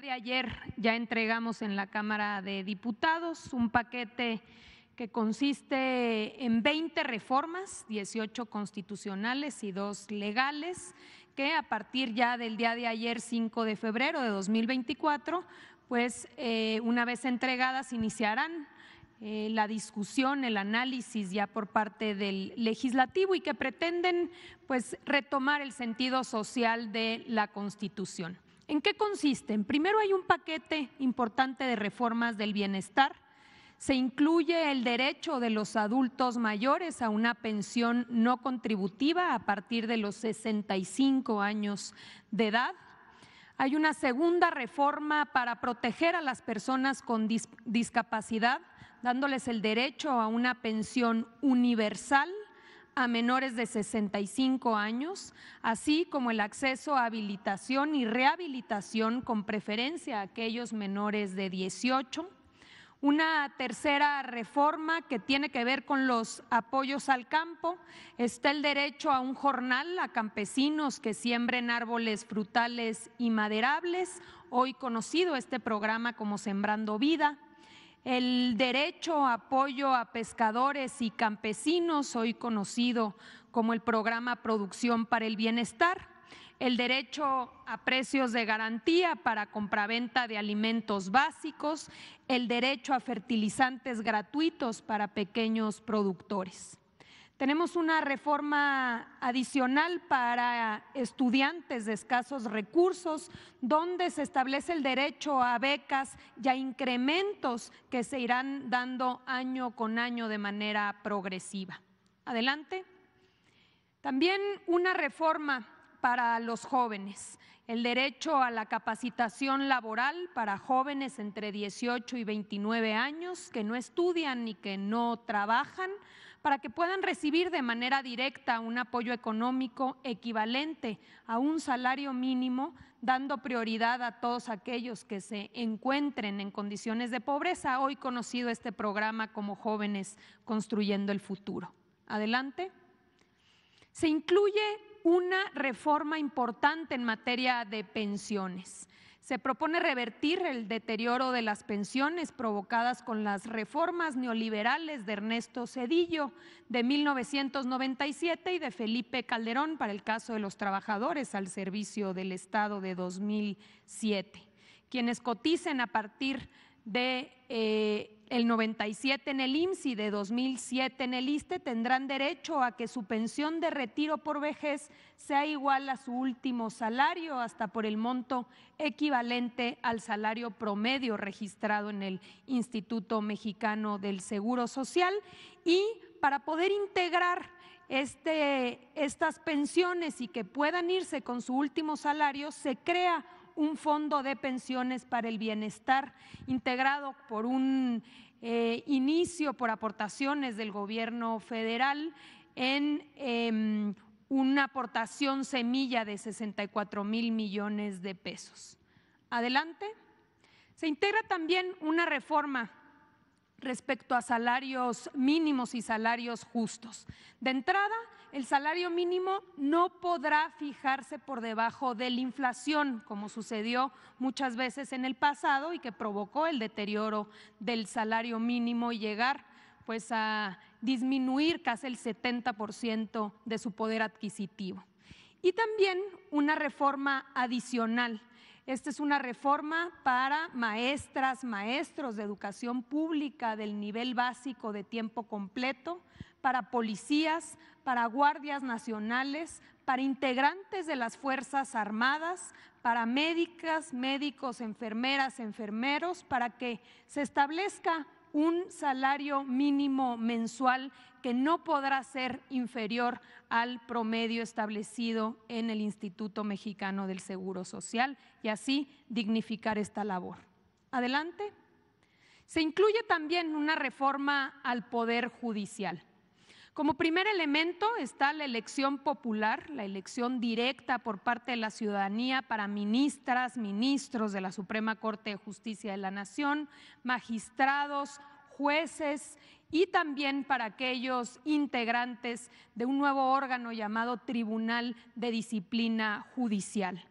de ayer ya entregamos en la Cámara de Diputados un paquete que consiste en 20 reformas, 18 constitucionales y dos legales, que a partir ya del día de ayer, 5 de febrero de 2024, pues eh, una vez entregadas iniciarán eh, la discusión, el análisis ya por parte del legislativo y que pretenden pues retomar el sentido social de la Constitución. ¿En qué consisten? Primero hay un paquete importante de reformas del bienestar. Se incluye el derecho de los adultos mayores a una pensión no contributiva a partir de los 65 años de edad. Hay una segunda reforma para proteger a las personas con discapacidad, dándoles el derecho a una pensión universal a menores de 65 años, así como el acceso a habilitación y rehabilitación con preferencia a aquellos menores de 18. Una tercera reforma que tiene que ver con los apoyos al campo. Está el derecho a un jornal a campesinos que siembren árboles frutales y maderables, hoy conocido este programa como Sembrando Vida. El derecho a apoyo a pescadores y campesinos, hoy conocido como el programa Producción para el Bienestar. El derecho a precios de garantía para compraventa de alimentos básicos. El derecho a fertilizantes gratuitos para pequeños productores. Tenemos una reforma adicional para estudiantes de escasos recursos, donde se establece el derecho a becas y a incrementos que se irán dando año con año de manera progresiva. Adelante. También una reforma para los jóvenes, el derecho a la capacitación laboral para jóvenes entre 18 y 29 años que no estudian ni que no trabajan para que puedan recibir de manera directa un apoyo económico equivalente a un salario mínimo, dando prioridad a todos aquellos que se encuentren en condiciones de pobreza, hoy conocido este programa como Jóvenes Construyendo el Futuro. Adelante. Se incluye una reforma importante en materia de pensiones. Se propone revertir el deterioro de las pensiones provocadas con las reformas neoliberales de Ernesto Cedillo de 1997 y de Felipe Calderón para el caso de los trabajadores al servicio del Estado de 2007. Quienes coticen a partir de... Eh, el 97 en el y de 2007 en el ISTE, tendrán derecho a que su pensión de retiro por vejez sea igual a su último salario, hasta por el monto equivalente al salario promedio registrado en el Instituto Mexicano del Seguro Social. Y para poder integrar este, estas pensiones y que puedan irse con su último salario, se crea un fondo de pensiones para el bienestar integrado por un eh, inicio por aportaciones del gobierno federal en em, una aportación semilla de 64 mil millones de pesos. Adelante. Se integra también una reforma respecto a salarios mínimos y salarios justos. De entrada, el salario mínimo no podrá fijarse por debajo de la inflación, como sucedió muchas veces en el pasado y que provocó el deterioro del salario mínimo y llegar pues a disminuir casi el 70% de su poder adquisitivo. Y también una reforma adicional esta es una reforma para maestras, maestros de educación pública del nivel básico de tiempo completo, para policías, para guardias nacionales, para integrantes de las Fuerzas Armadas, para médicas, médicos, enfermeras, enfermeros, para que se establezca un salario mínimo mensual que no podrá ser inferior al promedio establecido en el Instituto Mexicano del Seguro Social y así dignificar esta labor. Adelante. Se incluye también una reforma al Poder Judicial. Como primer elemento está la elección popular, la elección directa por parte de la ciudadanía para ministras, ministros de la Suprema Corte de Justicia de la Nación, magistrados, jueces y también para aquellos integrantes de un nuevo órgano llamado Tribunal de Disciplina Judicial.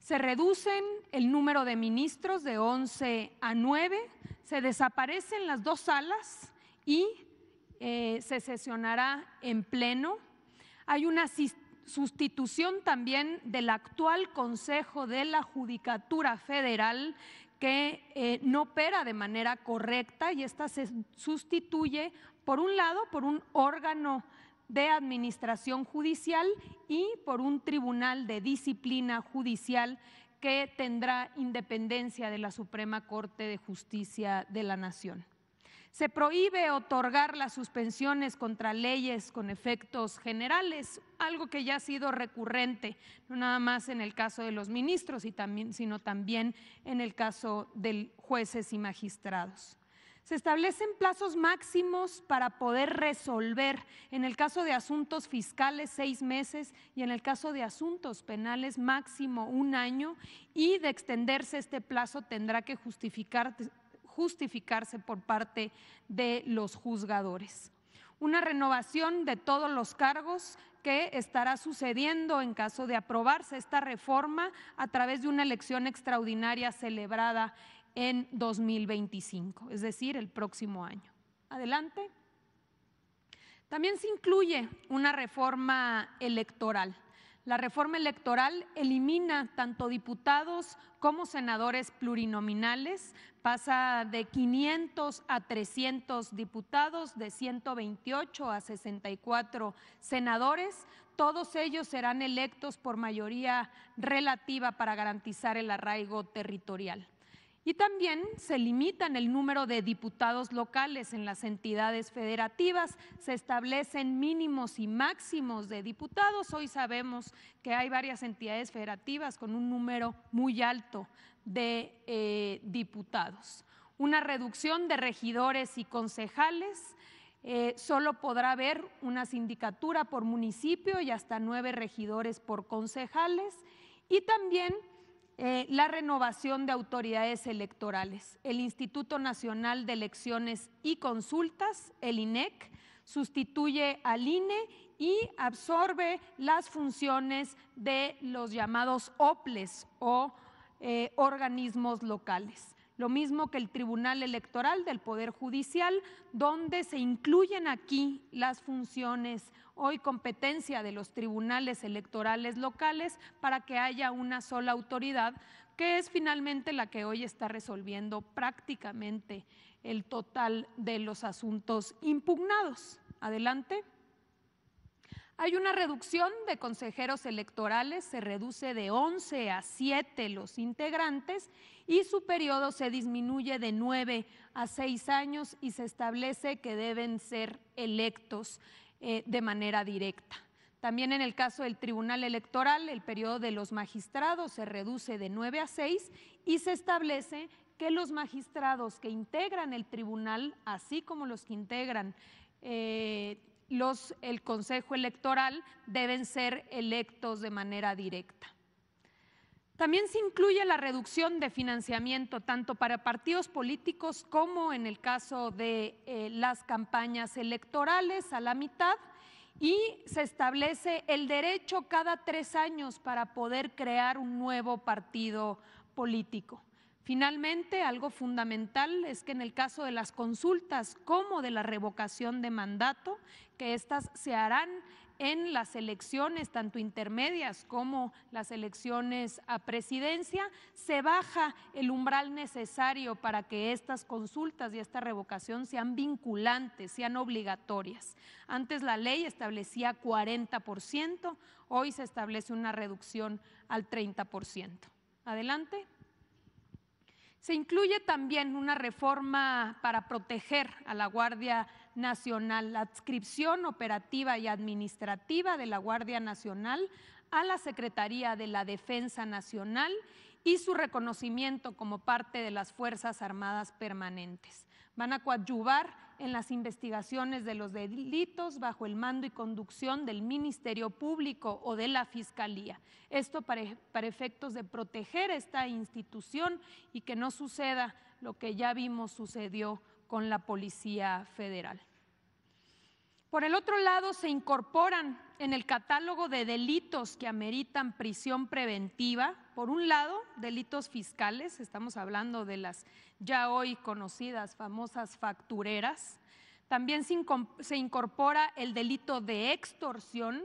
Se reducen el número de ministros de 11 a 9, se desaparecen las dos salas y eh, se sesionará en pleno. Hay una sustitución también del actual Consejo de la Judicatura Federal que eh, no opera de manera correcta y esta se sustituye, por un lado, por un órgano de administración judicial y por un tribunal de disciplina judicial que tendrá independencia de la Suprema Corte de Justicia de la Nación. Se prohíbe otorgar las suspensiones contra leyes con efectos generales, algo que ya ha sido recurrente, no nada más en el caso de los ministros, sino también en el caso de jueces y magistrados. Se establecen plazos máximos para poder resolver, en el caso de asuntos fiscales, seis meses y en el caso de asuntos penales, máximo un año, y de extenderse este plazo tendrá que justificar justificarse por parte de los juzgadores. Una renovación de todos los cargos que estará sucediendo en caso de aprobarse esta reforma a través de una elección extraordinaria celebrada en 2025, es decir, el próximo año. Adelante. También se incluye una reforma electoral la reforma electoral elimina tanto diputados como senadores plurinominales, pasa de 500 a 300 diputados, de 128 a 64 senadores. Todos ellos serán electos por mayoría relativa para garantizar el arraigo territorial. Y también se limitan el número de diputados locales en las entidades federativas, se establecen mínimos y máximos de diputados. Hoy sabemos que hay varias entidades federativas con un número muy alto de eh, diputados. Una reducción de regidores y concejales. Eh, solo podrá haber una sindicatura por municipio y hasta nueve regidores por concejales. Y también eh, la renovación de autoridades electorales. El Instituto Nacional de Elecciones y Consultas, el INEC, sustituye al INE y absorbe las funciones de los llamados OPLES o e eh, organismos locales lo mismo que el Tribunal Electoral del Poder Judicial, donde se incluyen aquí las funciones, hoy competencia de los tribunales electorales locales, para que haya una sola autoridad, que es finalmente la que hoy está resolviendo prácticamente el total de los asuntos impugnados. Adelante. Hay una reducción de consejeros electorales, se reduce de 11 a 7 los integrantes y su periodo se disminuye de 9 a 6 años y se establece que deben ser electos eh, de manera directa. También en el caso del Tribunal Electoral, el periodo de los magistrados se reduce de 9 a 6 y se establece que los magistrados que integran el tribunal, así como los que integran... Eh, los, el Consejo Electoral deben ser electos de manera directa. También se incluye la reducción de financiamiento tanto para partidos políticos como en el caso de eh, las campañas electorales a la mitad y se establece el derecho cada tres años para poder crear un nuevo partido político. Finalmente, algo fundamental es que en el caso de las consultas como de la revocación de mandato, que estas se harán en las elecciones, tanto intermedias como las elecciones a presidencia, se baja el umbral necesario para que estas consultas y esta revocación sean vinculantes, sean obligatorias. Antes la ley establecía 40%, hoy se establece una reducción al 30%. Adelante. Se incluye también una reforma para proteger a la Guardia Nacional, la adscripción operativa y administrativa de la Guardia Nacional a la Secretaría de la Defensa Nacional y su reconocimiento como parte de las Fuerzas Armadas Permanentes. Van a coadyuvar en las investigaciones de los delitos bajo el mando y conducción del Ministerio Público o de la Fiscalía. Esto para, para efectos de proteger esta institución y que no suceda lo que ya vimos sucedió con la Policía Federal. Por el otro lado, se incorporan en el catálogo de delitos que ameritan prisión preventiva por un lado, delitos fiscales, estamos hablando de las ya hoy conocidas famosas factureras. También se incorpora el delito de extorsión,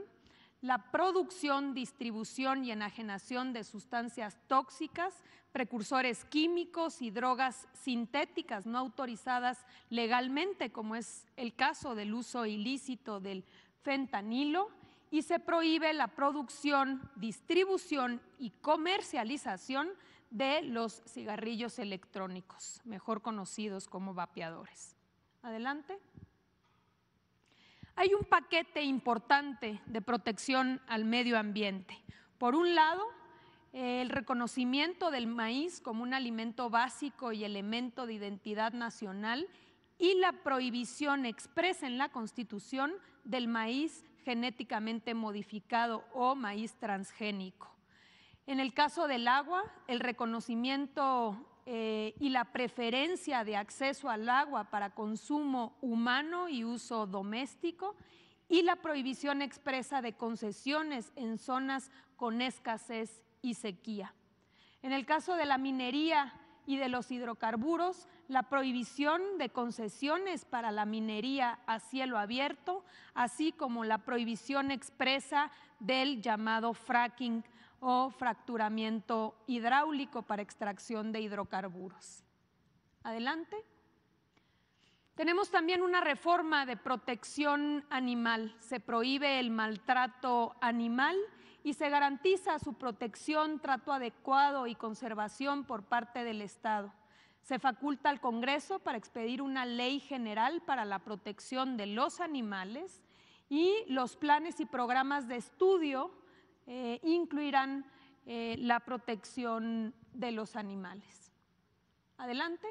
la producción, distribución y enajenación de sustancias tóxicas, precursores químicos y drogas sintéticas no autorizadas legalmente, como es el caso del uso ilícito del fentanilo, y se prohíbe la producción, distribución y comercialización de los cigarrillos electrónicos, mejor conocidos como vapeadores. Adelante. Hay un paquete importante de protección al medio ambiente. Por un lado, el reconocimiento del maíz como un alimento básico y elemento de identidad nacional y la prohibición expresa en la Constitución del maíz genéticamente modificado o maíz transgénico. En el caso del agua, el reconocimiento eh, y la preferencia de acceso al agua para consumo humano y uso doméstico y la prohibición expresa de concesiones en zonas con escasez y sequía. En el caso de la minería, y de los hidrocarburos, la prohibición de concesiones para la minería a cielo abierto, así como la prohibición expresa del llamado fracking o fracturamiento hidráulico para extracción de hidrocarburos. Adelante. Tenemos también una reforma de protección animal. Se prohíbe el maltrato animal y se garantiza su protección, trato adecuado y conservación por parte del Estado. Se faculta al Congreso para expedir una ley general para la protección de los animales y los planes y programas de estudio eh, incluirán eh, la protección de los animales. Adelante.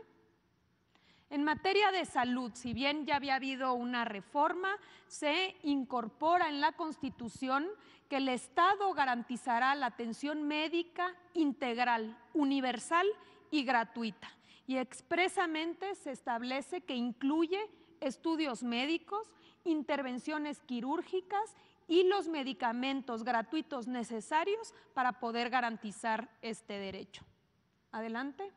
En materia de salud, si bien ya había habido una reforma, se incorpora en la Constitución que el Estado garantizará la atención médica integral, universal y gratuita. Y expresamente se establece que incluye estudios médicos, intervenciones quirúrgicas y los medicamentos gratuitos necesarios para poder garantizar este derecho. Adelante.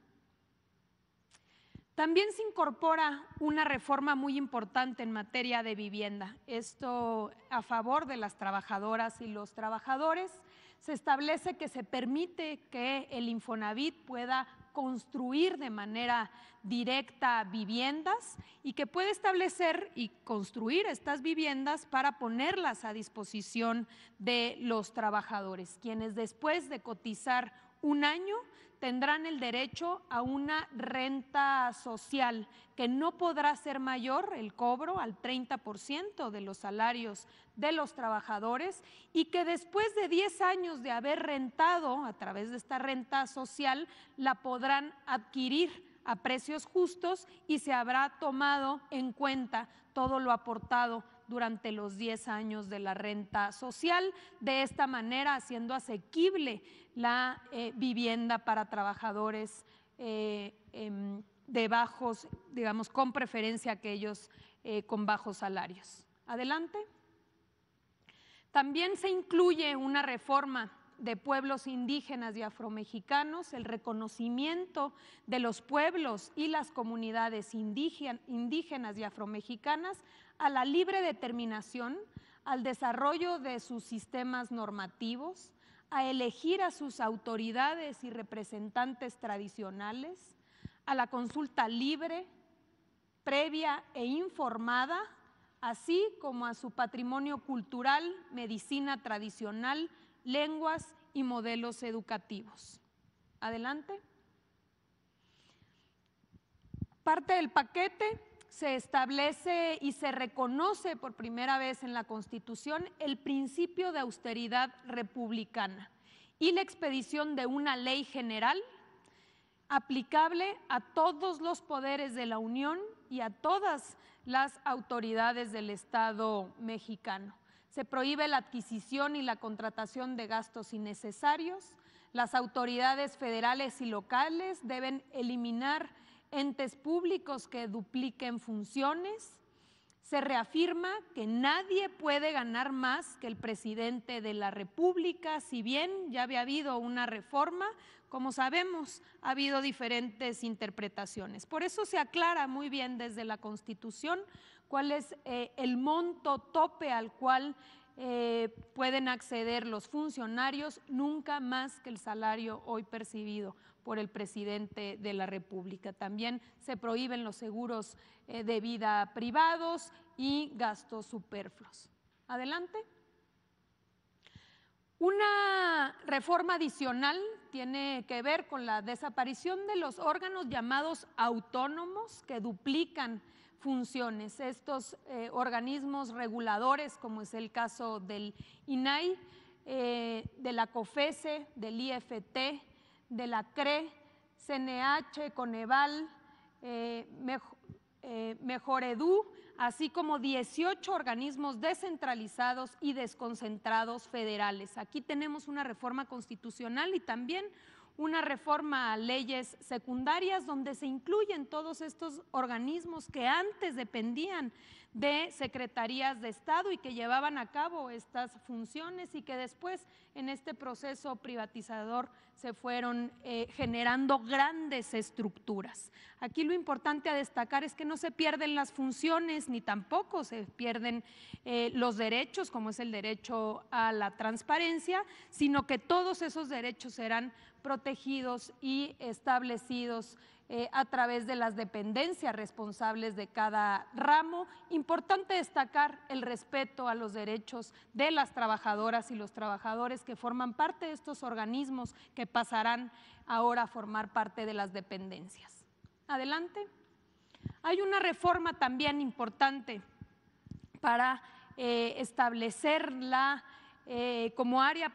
También se incorpora una reforma muy importante en materia de vivienda. Esto a favor de las trabajadoras y los trabajadores. Se establece que se permite que el Infonavit pueda construir de manera directa viviendas y que puede establecer y construir estas viviendas para ponerlas a disposición de los trabajadores, quienes después de cotizar un año tendrán el derecho a una renta social que no podrá ser mayor el cobro al 30% de los salarios de los trabajadores y que después de 10 años de haber rentado a través de esta renta social la podrán adquirir a precios justos y se habrá tomado en cuenta todo lo aportado durante los 10 años de la renta social, de esta manera haciendo asequible la eh, vivienda para trabajadores eh, em, de bajos, digamos, con preferencia aquellos eh, con bajos salarios. Adelante. También se incluye una reforma de pueblos indígenas y afromexicanos, el reconocimiento de los pueblos y las comunidades indígenas y afromexicanas a la libre determinación, al desarrollo de sus sistemas normativos, a elegir a sus autoridades y representantes tradicionales, a la consulta libre, previa e informada, así como a su patrimonio cultural, medicina tradicional, lenguas y modelos educativos. Adelante. Parte del paquete se establece y se reconoce por primera vez en la Constitución el principio de austeridad republicana y la expedición de una ley general aplicable a todos los poderes de la Unión y a todas las autoridades del Estado mexicano. Se prohíbe la adquisición y la contratación de gastos innecesarios. Las autoridades federales y locales deben eliminar entes públicos que dupliquen funciones. Se reafirma que nadie puede ganar más que el presidente de la República, si bien ya había habido una reforma, como sabemos, ha habido diferentes interpretaciones. Por eso se aclara muy bien desde la Constitución cuál es eh, el monto tope al cual eh, pueden acceder los funcionarios, nunca más que el salario hoy percibido por el presidente de la República. También se prohíben los seguros eh, de vida privados y gastos superfluos. Adelante. Una reforma adicional tiene que ver con la desaparición de los órganos llamados autónomos que duplican funciones. Estos eh, organismos reguladores, como es el caso del INAI, eh, de la COFESE, del IFT, de la CRE, CNH, Coneval, eh, así como 18 organismos descentralizados y desconcentrados federales. Aquí tenemos una reforma constitucional y también una reforma a leyes secundarias donde se incluyen todos estos organismos que antes dependían de secretarías de Estado y que llevaban a cabo estas funciones y que después en este proceso privatizador se fueron eh, generando grandes estructuras. Aquí lo importante a destacar es que no se pierden las funciones ni tampoco se pierden eh, los derechos, como es el derecho a la transparencia, sino que todos esos derechos serán protegidos y establecidos eh, a través de las dependencias responsables de cada ramo. Importante destacar el respeto a los derechos de las trabajadoras y los trabajadores que forman parte de estos organismos que pasarán ahora a formar parte de las dependencias. Adelante. Hay una reforma también importante para eh, establecer la eh, como área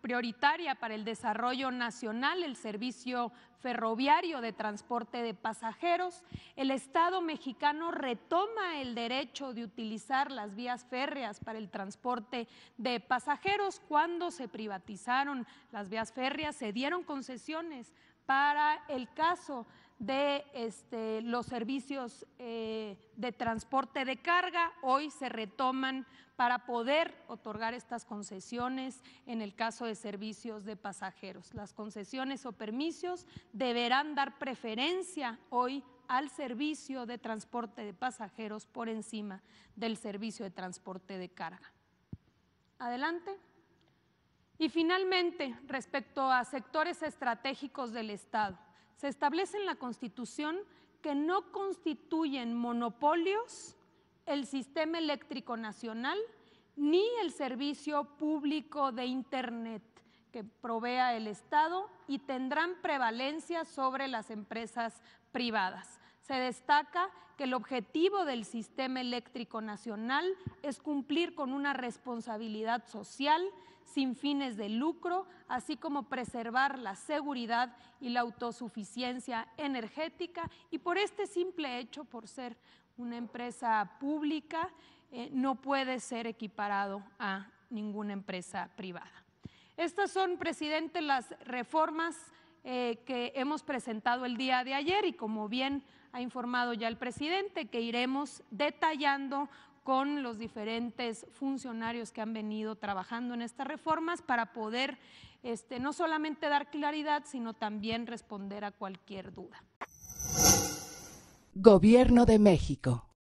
prioritaria para el desarrollo nacional el servicio ferroviario de transporte de pasajeros. El Estado mexicano retoma el derecho de utilizar las vías férreas para el transporte de pasajeros. Cuando se privatizaron las vías férreas, se dieron concesiones para el caso de este, los servicios eh, de transporte de carga. Hoy se retoman para poder otorgar estas concesiones en el caso de servicios de pasajeros. Las concesiones o permisos deberán dar preferencia hoy al servicio de transporte de pasajeros por encima del servicio de transporte de carga. Adelante. Y finalmente, respecto a sectores estratégicos del Estado, se establece en la Constitución que no constituyen monopolios el Sistema Eléctrico Nacional ni el Servicio Público de Internet que provea el Estado y tendrán prevalencia sobre las empresas privadas. Se destaca que el objetivo del Sistema Eléctrico Nacional es cumplir con una responsabilidad social sin fines de lucro, así como preservar la seguridad y la autosuficiencia energética. Y por este simple hecho, por ser una empresa pública eh, no puede ser equiparado a ninguna empresa privada. Estas son, presidente, las reformas eh, que hemos presentado el día de ayer y como bien ha informado ya el presidente, que iremos detallando con los diferentes funcionarios que han venido trabajando en estas reformas para poder este, no solamente dar claridad, sino también responder a cualquier duda. Gobierno de México.